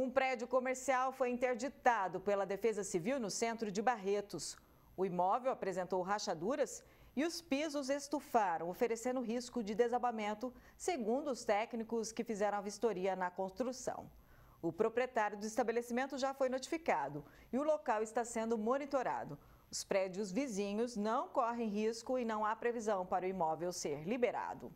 Um prédio comercial foi interditado pela Defesa Civil no centro de Barretos. O imóvel apresentou rachaduras e os pisos estufaram, oferecendo risco de desabamento, segundo os técnicos que fizeram a vistoria na construção. O proprietário do estabelecimento já foi notificado e o local está sendo monitorado. Os prédios vizinhos não correm risco e não há previsão para o imóvel ser liberado.